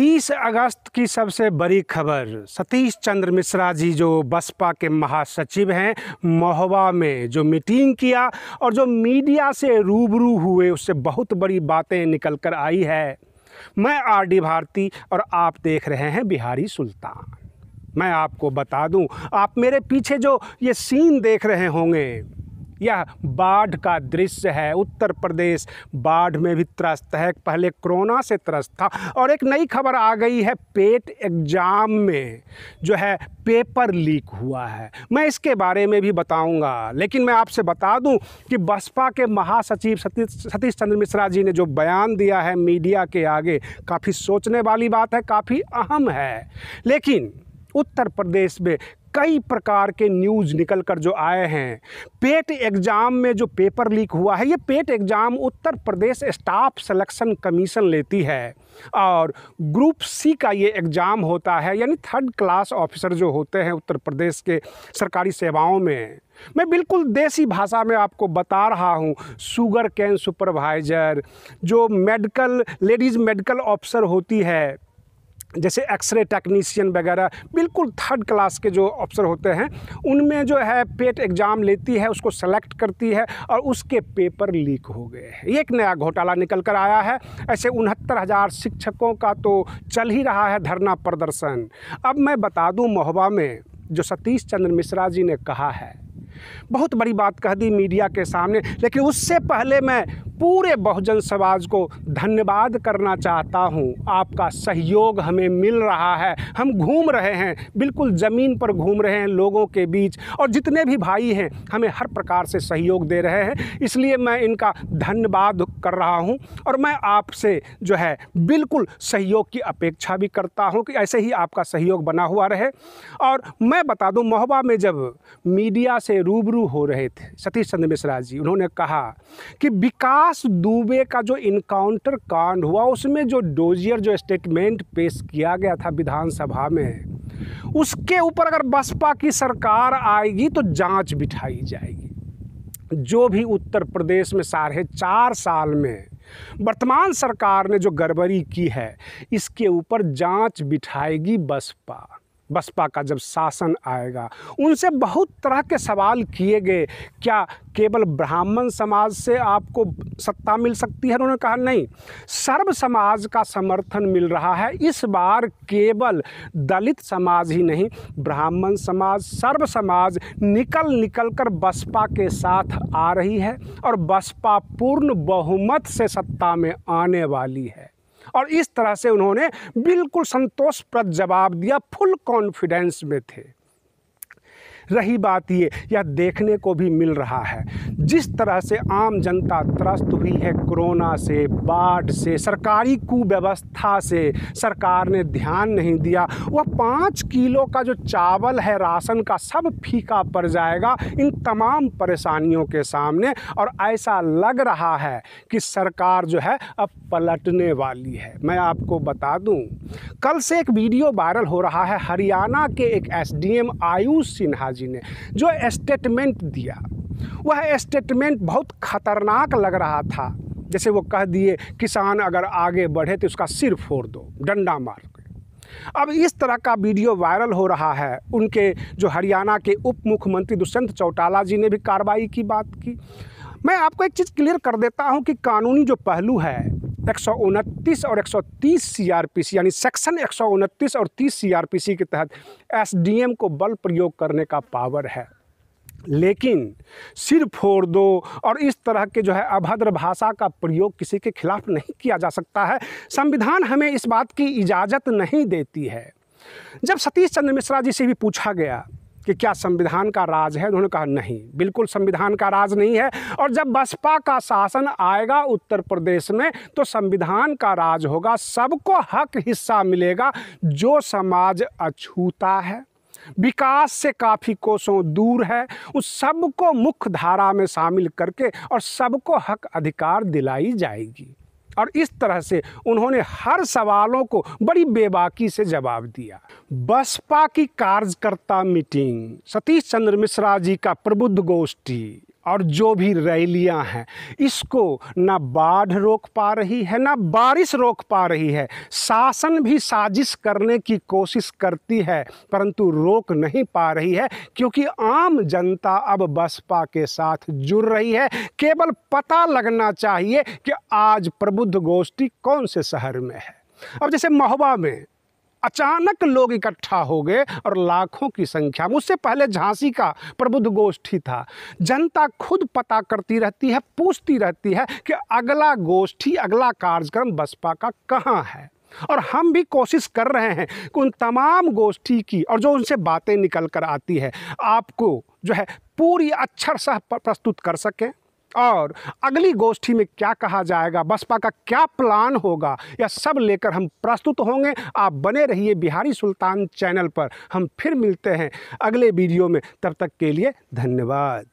तीस अगस्त की सबसे बड़ी खबर सतीश चंद्र मिश्रा जी जो बसपा के महासचिव हैं महोबा में जो मीटिंग किया और जो मीडिया से रूबरू हुए उससे बहुत बड़ी बातें निकल कर आई है मैं आर डी भारती और आप देख रहे हैं बिहारी सुल्तान मैं आपको बता दूं आप मेरे पीछे जो ये सीन देख रहे होंगे यह बाढ़ का दृश्य है उत्तर प्रदेश बाढ़ में भी त्रस्त है पहले कोरोना से त्रस्त था और एक नई खबर आ गई है पेट एग्ज़ाम में जो है पेपर लीक हुआ है मैं इसके बारे में भी बताऊंगा लेकिन मैं आपसे बता दूं कि बसपा के महासचिव सतीश चंद्र मिश्रा जी ने जो बयान दिया है मीडिया के आगे काफ़ी सोचने वाली बात है काफ़ी अहम है लेकिन उत्तर प्रदेश में कई प्रकार के न्यूज़ निकल कर जो आए हैं पेट एग्ज़ाम में जो पेपर लीक हुआ है ये PET exam Uttar Pradesh staff selection commission लेती है और ग्रुप सी का ये एग्ज़ाम होता है यानी थर्ड क्लास ऑफिसर जो होते हैं उत्तर प्रदेश के सरकारी सेवाओं में मैं बिल्कुल देसी भाषा में आपको बता रहा हूँ शुगर कैन सुपरवाइज़र जो मेडिकल लेडीज़ मेडिकल ऑफिसर होती है जैसे एक्सरे टेक्नीशियन वगैरह बिल्कुल थर्ड क्लास के जो अफसर होते हैं उनमें जो है पेट एग्ज़ाम e लेती है उसको सेलेक्ट करती है और उसके पेपर लीक हो गए हैं एक नया घोटाला निकल कर आया है ऐसे उनहत्तर हज़ार शिक्षकों का तो चल ही रहा है धरना प्रदर्शन अब मैं बता दूं महोबा में जो सतीश चंद्र मिश्रा जी ने कहा है बहुत बड़ी बात कह दी मीडिया के सामने लेकिन उससे पहले मैं पूरे बहुजन समाज को धन्यवाद करना चाहता हूँ आपका सहयोग हमें मिल रहा है हम घूम रहे हैं बिल्कुल ज़मीन पर घूम रहे हैं लोगों के बीच और जितने भी भाई हैं हमें हर प्रकार से सहयोग दे रहे हैं इसलिए मैं इनका धन्यवाद कर रहा हूँ और मैं आपसे जो है बिल्कुल सहयोग की अपेक्षा भी करता हूँ कि ऐसे ही आपका सहयोग बना हुआ रहे और मैं बता दूँ महोबा में जब मीडिया से रूबरू हो रहे थे सतीश चंद्र मिश्रा जी उन्होंने कहा कि विकास कैलाश दुबे का जो इनकाउंटर कांड हुआ उसमें जो डोजियर जो स्टेटमेंट पेश किया गया था विधानसभा में उसके ऊपर अगर बसपा की सरकार आएगी तो जांच बिठाई जाएगी जो भी उत्तर प्रदेश में साढ़े चार साल में वर्तमान सरकार ने जो गड़बड़ी की है इसके ऊपर जांच बिठाएगी बसपा बसपा का जब शासन आएगा उनसे बहुत तरह के सवाल किए गए क्या केवल ब्राह्मण समाज से आपको सत्ता मिल सकती है उन्होंने कहा नहीं सर्व समाज का समर्थन मिल रहा है इस बार केवल दलित समाज ही नहीं ब्राह्मण समाज सर्व समाज निकल निकल कर बसपा के साथ आ रही है और बसपा पूर्ण बहुमत से सत्ता में आने वाली है और इस तरह से उन्होंने बिल्कुल संतोषप्रद जवाब दिया फुल कॉन्फिडेंस में थे रही बात ये यह देखने को भी मिल रहा है जिस तरह से आम जनता त्रस्त हुई है कोरोना से बाढ़ से सरकारी कुव्यवस्था से सरकार ने ध्यान नहीं दिया वह पाँच किलो का जो चावल है राशन का सब फीका पड़ जाएगा इन तमाम परेशानियों के सामने और ऐसा लग रहा है कि सरकार जो है अब पलटने वाली है मैं आपको बता दूं कल से एक वीडियो वायरल हो रहा है हरियाणा के एक एसडीएम आयुष सिन्हा जी जी ने जो स्टेटमेंट दिया वह स्टेटमेंट बहुत खतरनाक लग रहा था जैसे वो कह दिए किसान अगर आगे बढ़े तो उसका सिर फोड़ दो डंडा मार अब इस तरह का वीडियो वायरल हो रहा है उनके जो हरियाणा के उप मुख्यमंत्री दुष्यंत चौटाला जी ने भी कार्रवाई की बात की मैं आपको एक चीज़ क्लियर कर देता हूं कि कानूनी जो पहलू है एक और 130 सीआरपीसी यानी सेक्शन एक और 30 सीआरपीसी के तहत एसडीएम को बल प्रयोग करने का पावर है लेकिन सिर फोड़ दो और इस तरह के जो है अभद्र भाषा का प्रयोग किसी के खिलाफ नहीं किया जा सकता है संविधान हमें इस बात की इजाज़त नहीं देती है जब सतीश चंद्र मिश्रा जी से भी पूछा गया कि क्या संविधान का राज है उन्होंने कहा नहीं बिल्कुल संविधान का राज नहीं है और जब बसपा का शासन आएगा उत्तर प्रदेश में तो संविधान का राज होगा सबको हक हिस्सा मिलेगा जो समाज अछूता है विकास से काफ़ी कोसों दूर है उस सबको मुख्य धारा में शामिल करके और सबको हक अधिकार दिलाई जाएगी और इस तरह से उन्होंने हर सवालों को बड़ी बेबाकी से जवाब दिया बसपा की कार्यकर्ता मीटिंग सतीश चंद्र मिश्रा जी का प्रबुद्ध गोष्ठी और जो भी रैलियां हैं इसको ना बाढ़ रोक पा रही है ना बारिश रोक पा रही है शासन भी साजिश करने की कोशिश करती है परंतु रोक नहीं पा रही है क्योंकि आम जनता अब बसपा के साथ जुड़ रही है केवल पता लगना चाहिए कि आज प्रबुद्ध गोष्ठी कौन से शहर में है अब जैसे महुआ में अचानक लोग इकट्ठा हो गए और लाखों की संख्या में उससे पहले झांसी का प्रबुद्ध गोष्ठी था जनता खुद पता करती रहती है पूछती रहती है कि अगला गोष्ठी अगला कार्यक्रम बसपा का कहाँ है और हम भी कोशिश कर रहे हैं कि उन तमाम गोष्ठी की और जो उनसे बातें निकल कर आती है आपको जो है पूरी सह प्रस्तुत कर सकें और अगली गोष्ठी में क्या कहा जाएगा बसपा का क्या प्लान होगा यह सब लेकर हम प्रस्तुत होंगे आप बने रहिए बिहारी सुल्तान चैनल पर हम फिर मिलते हैं अगले वीडियो में तब तक के लिए धन्यवाद